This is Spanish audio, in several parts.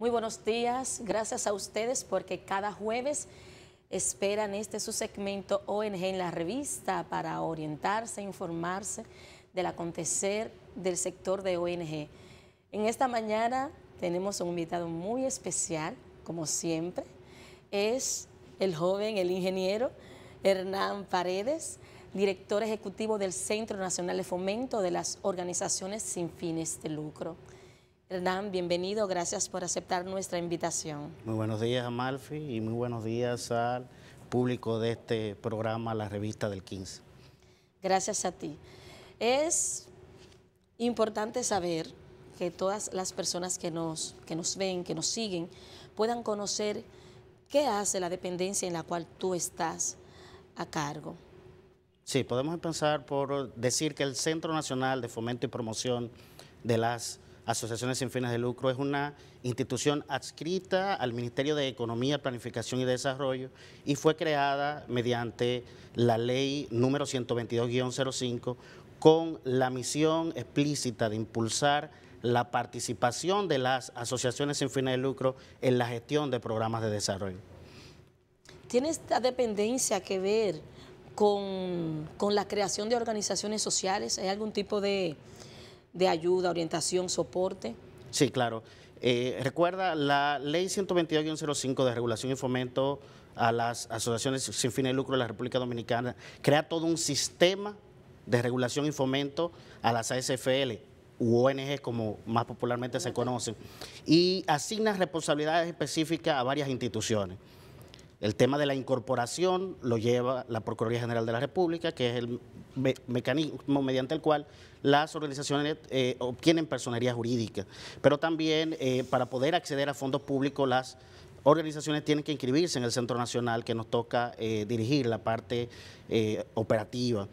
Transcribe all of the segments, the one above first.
Muy buenos días, gracias a ustedes porque cada jueves esperan este su segmento ONG en la revista para orientarse, informarse del acontecer del sector de ONG. En esta mañana tenemos un invitado muy especial, como siempre, es el joven, el ingeniero Hernán Paredes, director ejecutivo del Centro Nacional de Fomento de las Organizaciones Sin Fines de Lucro. Hernán, bienvenido, gracias por aceptar nuestra invitación. Muy buenos días, Amalfi, y muy buenos días al público de este programa, la revista del 15. Gracias a ti. Es importante saber que todas las personas que nos, que nos ven, que nos siguen, puedan conocer qué hace la dependencia en la cual tú estás a cargo. Sí, podemos empezar por decir que el Centro Nacional de Fomento y Promoción de las Asociaciones sin fines de lucro es una institución adscrita al Ministerio de Economía, Planificación y Desarrollo y fue creada mediante la ley número 122-05 con la misión explícita de impulsar la participación de las asociaciones sin fines de lucro en la gestión de programas de desarrollo. ¿Tiene esta dependencia que ver con, la creación de organizaciones sociales? ¿Hay algún tipo de, de ayuda, orientación, soporte? Sí, claro. Eh, recuerda, la ley 122-05 de regulación y fomento a las asociaciones sin fines de lucro de la República Dominicana crea todo un sistema de regulación y fomento a las ASFL u ONG como más popularmente se conocen y asigna responsabilidades específicas a varias instituciones. El tema de la incorporación lo lleva la Procuraduría General de la República, que es el mecanismo mediante el cual las organizaciones eh, obtienen personería jurídica. Pero también eh, para poder acceder a fondos públicos, las organizaciones tienen que inscribirse en el Centro Nacional que nos toca eh, dirigir la parte operativa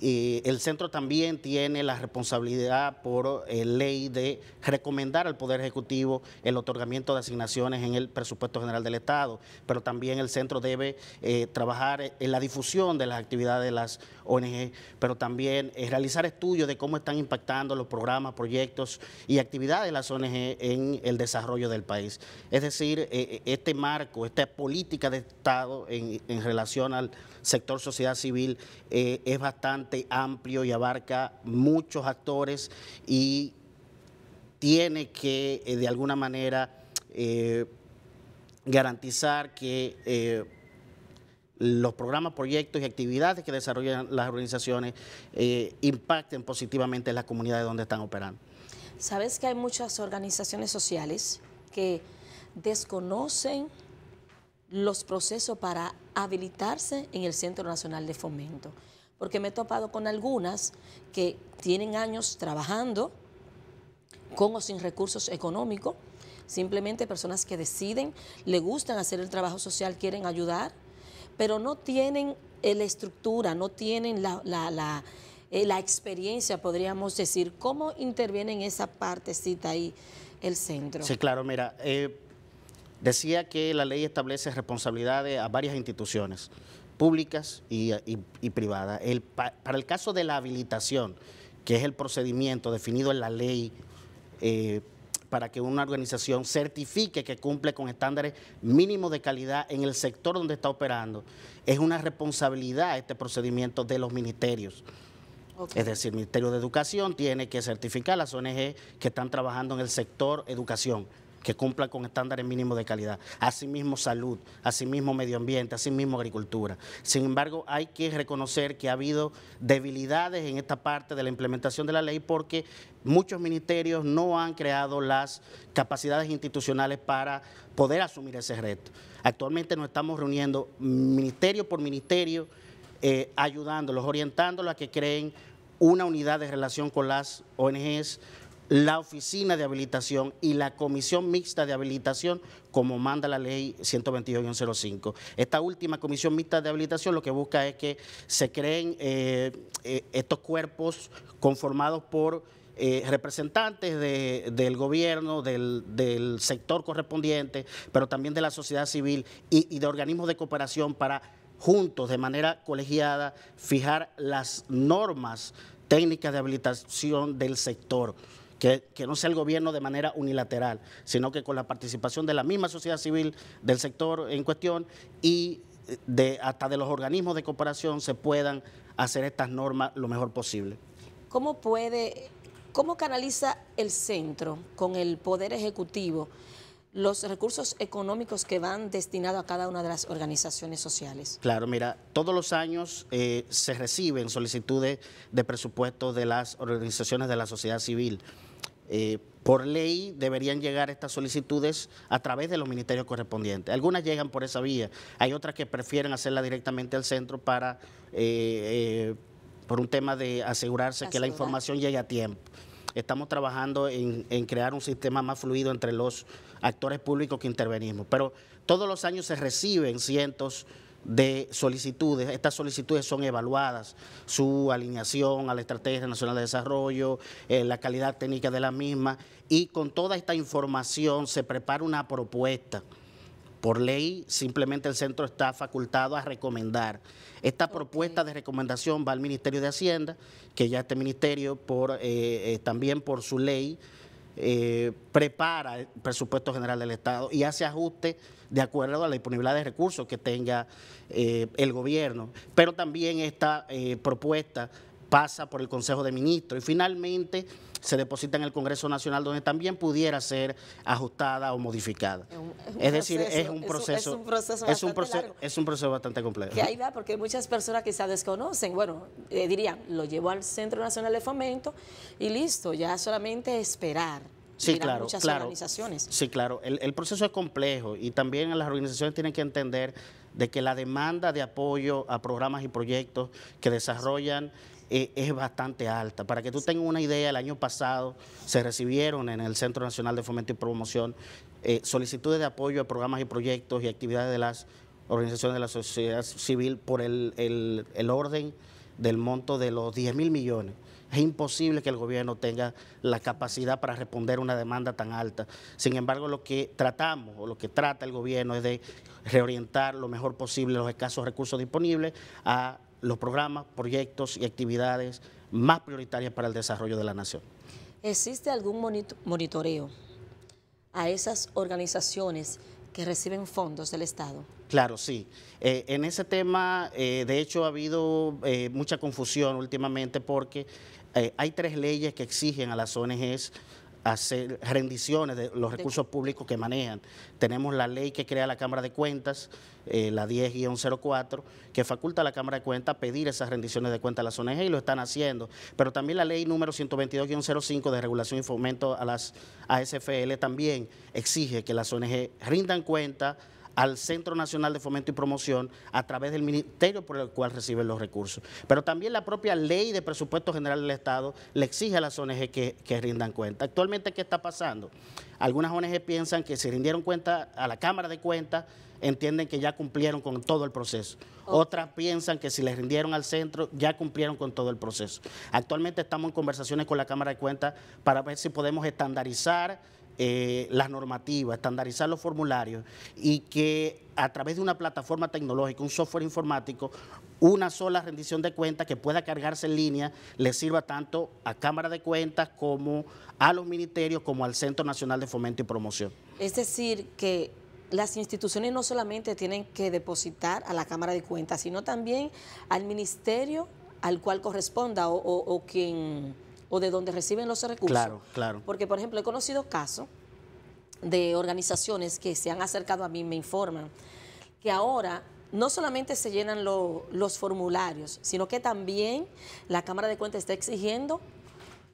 el centro también tiene la responsabilidad por eh, ley de recomendar al Poder Ejecutivo el otorgamiento de asignaciones en el presupuesto general del Estado, pero también el centro debe eh, trabajar en la difusión de las actividades de las ONG, pero también eh, realizar estudios de cómo están impactando los programas, proyectos y actividades de las ONG en el desarrollo del país. Es decir, este marco, esta política de Estado en relación al sector sociedad civil es bastante amplio y abarca muchos actores y tiene que, eh, de alguna manera, eh, garantizar que eh, los programas, proyectos y actividades que desarrollan las organizaciones impacten positivamente en las comunidades donde están operando. Sabes que hay muchas organizaciones sociales que desconocen los procesos para habilitarse en el Centro Nacional de Fomento porque me he topado con algunas que tienen años trabajando con o sin recursos económicos, simplemente personas que deciden, le gustan hacer el trabajo social, quieren ayudar, pero no tienen eh, la estructura, no tienen eh, la, experiencia, podríamos decir. ¿Cómo interviene en esa partecita ahí el centro? Sí, claro, mira, eh, decía que la ley establece responsabilidades a varias instituciones públicas y, privadas. para el caso de la habilitación, que es el procedimiento definido en la ley eh, para que una organización certifique que cumple con estándares mínimos de calidad en el sector donde está operando, es una responsabilidad este procedimiento de los ministerios. Es decir, el Ministerio de Educación tiene que certificar a las ONG que están trabajando en el sector educación que cumplan con estándares mínimos de calidad. Asimismo salud, asimismo medio ambiente, asimismo agricultura. Sin embargo, hay que reconocer que ha habido debilidades en esta parte de la implementación de la ley porque muchos ministerios no han creado las capacidades institucionales para poder asumir ese reto. Actualmente nos estamos reuniendo ministerio por ministerio, eh, ayudándolos, orientándolos a que creen una unidad de relación con las ONGs, la oficina de habilitación y la comisión mixta de habilitación como manda la ley 122 Esta última comisión mixta de habilitación lo que busca es que se creen eh, eh, estos cuerpos conformados por eh, representantes del gobierno, del, sector correspondiente, pero también de la sociedad civil y de organismos de cooperación para juntos, de manera colegiada, fijar las normas técnicas de habilitación del sector que, no sea el gobierno de manera unilateral, sino que con la participación de la misma sociedad civil del sector en cuestión y de, hasta de los organismos de cooperación se puedan hacer estas normas lo mejor posible. ¿Cómo puede, cómo canaliza el centro con el Poder Ejecutivo los recursos económicos que van destinados a cada una de las organizaciones sociales? Claro, mira, todos los años eh, se reciben solicitudes de presupuesto de las organizaciones de la sociedad civil. Eh, por ley deberían llegar estas solicitudes a través de los ministerios correspondientes. Algunas llegan por esa vía, hay otras que prefieren hacerla directamente al centro para, eh, eh, por un tema de asegurarse que la información llegue a tiempo. Estamos trabajando en, en crear un sistema más fluido entre los actores públicos que intervenimos, pero todos los años se reciben cientos de solicitudes. Estas solicitudes son evaluadas, su alineación a la Estrategia Nacional de Desarrollo, eh, la calidad técnica de la misma, y con toda esta información se prepara una propuesta. Por ley, simplemente el centro está facultado a recomendar. Esta propuesta de recomendación va al Ministerio de Hacienda, que ya este ministerio, por, eh, eh, también por su ley, eh, prepara el presupuesto general del Estado y hace ajustes de acuerdo a la disponibilidad de recursos que tenga eh, el gobierno. Pero también esta eh, propuesta pasa por el Consejo de Ministros y finalmente se deposita en el Congreso Nacional, donde también pudiera ser ajustada o modificada. Es, decir, es un proceso. Es un, proceso, es un proceso, bastante complejo. Que ahí va, porque muchas personas quizás desconocen. Bueno, eh, dirían, lo llevo al Centro Nacional de Fomento y listo, ya solamente esperar. Sí, claro, muchas organizaciones. Sí, claro. El, el proceso es complejo y también las organizaciones tienen que entender de que la demanda de apoyo a programas y proyectos que desarrollan eh, es bastante alta. Para que tú tengas una idea, el año pasado se recibieron en el Centro Nacional de Fomento y Promoción eh, solicitudes de apoyo a programas y proyectos y actividades de las organizaciones de la sociedad civil por el, el orden del monto de los 10 mil millones. Es imposible que el gobierno tenga la capacidad para responder una demanda tan alta. Sin embargo, lo que tratamos o lo que trata el gobierno es de reorientar lo mejor posible los escasos recursos disponibles a los programas, proyectos y actividades más prioritarias para el desarrollo de la nación. ¿Existe algún monitoreo a esas organizaciones que reciben fondos del Estado? Claro, sí. Eh, en ese tema, eh, de hecho, ha habido eh, mucha confusión últimamente porque hay tres leyes que exigen a las ONGs hacer rendiciones de los recursos públicos que manejan. Tenemos la ley que crea la Cámara de Cuentas, eh, la 10-04, que faculta a la Cámara de Cuentas a pedir esas rendiciones de cuentas a las ONG y lo están haciendo. Pero también la ley número 122-05 de regulación y fomento a las ASFL también exige que las ONG rindan cuentas al Centro Nacional de Fomento y Promoción a través del ministerio por el cual reciben los recursos. Pero también la propia ley de presupuesto general del Estado le exige a las ONG que, rindan cuenta. Actualmente, ¿qué está pasando? Algunas ONG piensan que si rindieron cuenta a la Cámara de Cuentas, entienden que ya cumplieron con todo el proceso. Otras piensan que si les rindieron al centro, ya cumplieron con todo el proceso. Actualmente estamos en conversaciones con la Cámara de Cuentas para ver si podemos estandarizar eh, las normativas, estandarizar los formularios y que a través de una plataforma tecnológica, un software informático, una sola rendición de cuentas que pueda cargarse en línea le sirva tanto a Cámara de Cuentas como a los ministerios como al Centro Nacional de Fomento y Promoción. Es decir, que las instituciones no solamente tienen que depositar a la Cámara de Cuentas, sino también al ministerio al cual corresponda o quien o de donde reciben los recursos. Claro, claro. Porque, por ejemplo, he conocido casos de organizaciones que se han acercado a mí, me informan, que ahora no solamente se llenan los formularios, sino que también la Cámara de Cuentas está exigiendo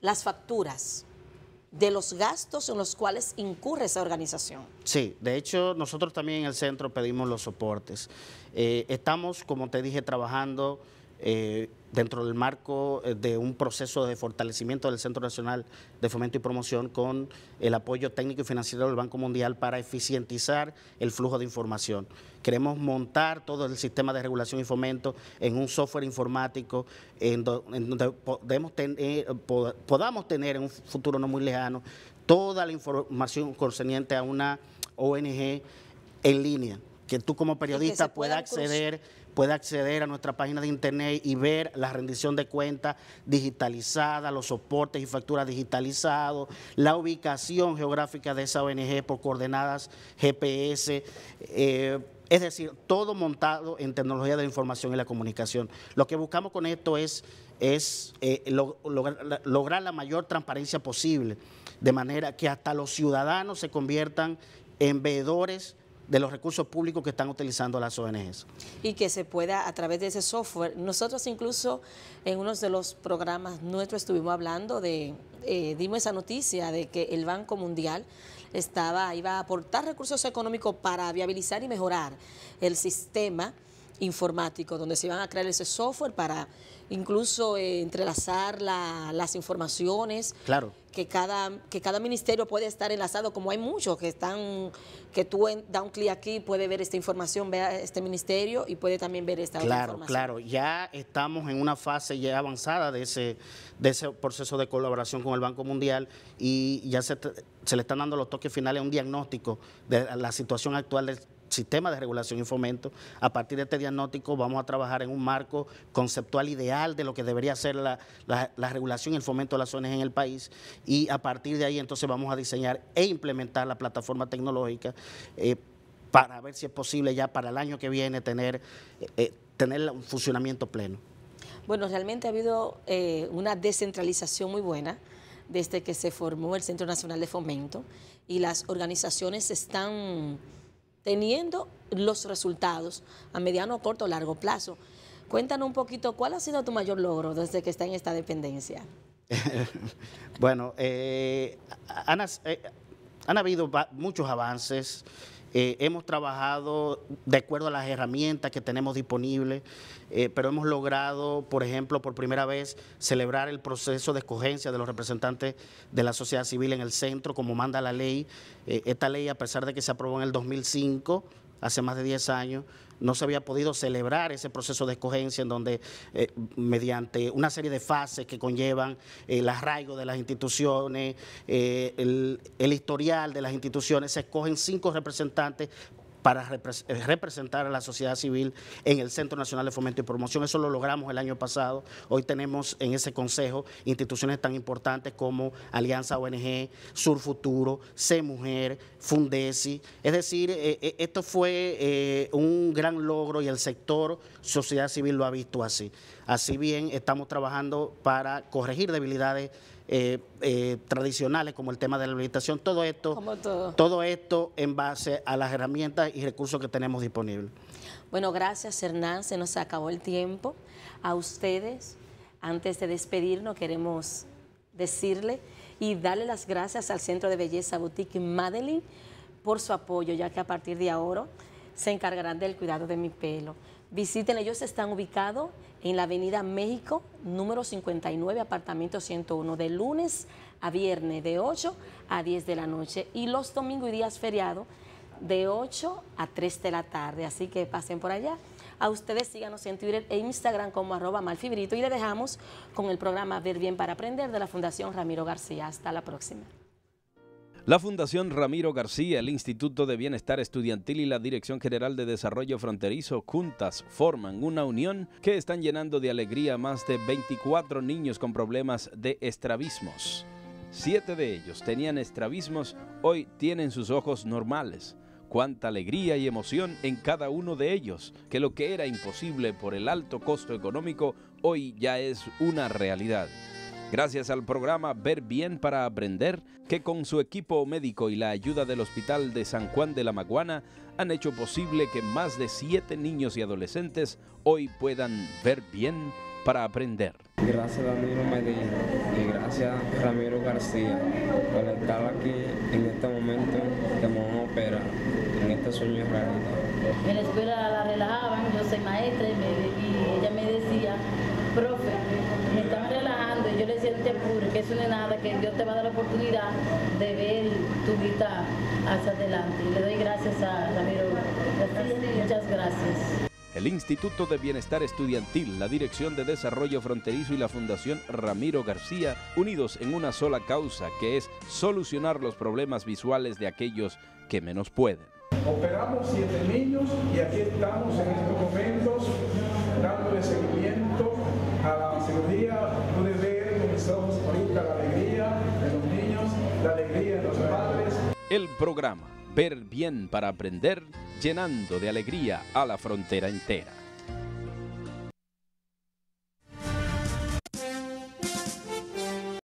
las facturas de los gastos en los cuales incurre esa organización. Sí, de hecho nosotros también en el centro pedimos los soportes. Eh, estamos, como te dije, trabajando eh, dentro del marco eh, de un proceso de fortalecimiento del Centro Nacional de Fomento y Promoción con el apoyo técnico y financiero del Banco Mundial para eficientizar el flujo de información. Queremos montar todo el sistema de regulación y fomento en un software informático en, donde podemos eh, podamos tener en un futuro no muy lejano toda la información concerniente a una ONG en línea que tú como periodista puedas acceder puede acceder a nuestra página de internet y ver la rendición de cuentas digitalizada, los soportes y facturas digitalizados, la ubicación geográfica de esa ONG por coordenadas GPS. Eh, es decir, todo montado en tecnología de la información y la comunicación. Lo que buscamos con esto es, eh, lograr la mayor transparencia posible, de manera que hasta los ciudadanos se conviertan en veedores de los recursos públicos que están utilizando las ONGs. Y que se pueda a través de ese software. Nosotros incluso en uno de los programas nuestros estuvimos hablando de, eh, dimos esa noticia de que el Banco Mundial estaba, iba a aportar recursos económicos para viabilizar y mejorar el sistema informático, donde se iban a crear ese software para incluso eh, entrelazar las informaciones. Claro. Que cada, que cada ministerio puede estar enlazado, como hay muchos que están, que tú en, da un clic aquí, puede ver esta información, vea este ministerio y puede también ver esta claro, otra información. Claro, ya estamos en una fase ya avanzada de ese, de ese proceso de colaboración con el Banco Mundial y ya se, se le están dando los toques finales a un diagnóstico de la situación actual del sistema de regulación y fomento. A partir de este diagnóstico vamos a trabajar en un marco conceptual ideal de lo que debería ser la, regulación y el fomento de las zonas en el país y a partir de ahí entonces vamos a diseñar e implementar la plataforma tecnológica eh, para ver si es posible ya para el año que viene tener, eh, eh, tener un funcionamiento pleno. Bueno, realmente ha habido una descentralización muy buena desde que se formó el Centro Nacional de Fomento y las organizaciones están teniendo los resultados a mediano, corto, o largo plazo. Cuéntanos un poquito, ¿cuál ha sido tu mayor logro desde que está en esta dependencia? bueno, eh, han, habido muchos avances. Eh, hemos trabajado de acuerdo a las herramientas que tenemos disponibles, eh, pero hemos logrado, por ejemplo, por primera vez celebrar el proceso de escogencia de los representantes de la sociedad civil en el centro, como manda la ley. Eh, esta ley, a pesar de que se aprobó en el 2005, hace más de 10 años, no se había podido celebrar ese proceso de escogencia en donde eh, mediante una serie de fases que conllevan eh, el arraigo de las instituciones, eh, el historial de las instituciones, se escogen cinco representantes para eh, representar a la sociedad civil en el Centro Nacional de Fomento y Promoción. Eso lo logramos el año pasado. Hoy tenemos en ese consejo instituciones tan importantes como Alianza ONG, Sur Futuro, C Mujer, Fundesi. Es decir, eh, eh, esto fue un gran logro y el sector sociedad civil lo ha visto así. Así bien, estamos trabajando para corregir debilidades eh, eh, tradicionales como el tema de la habilitación, todo esto, todo. esto en base a las herramientas y recursos que tenemos disponibles. Bueno, gracias Hernán, se nos acabó el tiempo. A ustedes, antes de despedirnos, queremos decirle y darle las gracias al Centro de Belleza Boutique Madeline por su apoyo, ya que a partir de ahora se encargarán del cuidado de mi pelo. visiten, ellos están ubicados en la Avenida México, número 59, apartamento 101, de lunes a viernes, de 8 a 10 de la noche, y los domingos y días feriados, de 8 a 3 de la tarde. Así que pasen por allá. A ustedes síganos en Twitter e Instagram como arroba malfibrito y le dejamos con el programa Ver Bien para Aprender de la Fundación Ramiro García. Hasta la próxima. La Fundación Ramiro García, el Instituto de Bienestar Estudiantil y la Dirección General de Desarrollo Fronterizo juntas forman una unión que están llenando de alegría a más de 24 niños con problemas de estrabismos. Siete de ellos tenían estrabismos, hoy tienen sus ojos normales. Cuánta alegría y emoción en cada uno de ellos, que lo que era imposible por el alto costo económico hoy ya es una realidad. Gracias al programa Ver Bien para Aprender, que con su equipo médico y la ayuda del Hospital de San Juan de la Maguana han hecho posible que más de siete niños y adolescentes hoy puedan ver bien para aprender. Gracias Danilo Medina y gracias Ramiro García por estar aquí en este momento que en este sueño real. En la escuela la relajaban, yo soy maestra y ella me decía profe, me están relajando y yo le siento puro, que eso no es nada, que Dios te va a dar la oportunidad de ver tu vida hacia adelante. le doy gracias a Ramiro. y Muchas gracias. El Instituto de Bienestar Estudiantil, la Dirección de Desarrollo Fronterizo y la Fundación Ramiro García, unidos en una sola causa, que es solucionar los problemas visuales de aquellos que menos pueden. Operamos siete niños y aquí estamos en estos momentos dándole seguimiento a la cirugía, pude ver con mis ojos ahorita la alegría de los niños, la alegría de los padres. El programa Ver bien para aprender, llenando de alegría a la frontera entera.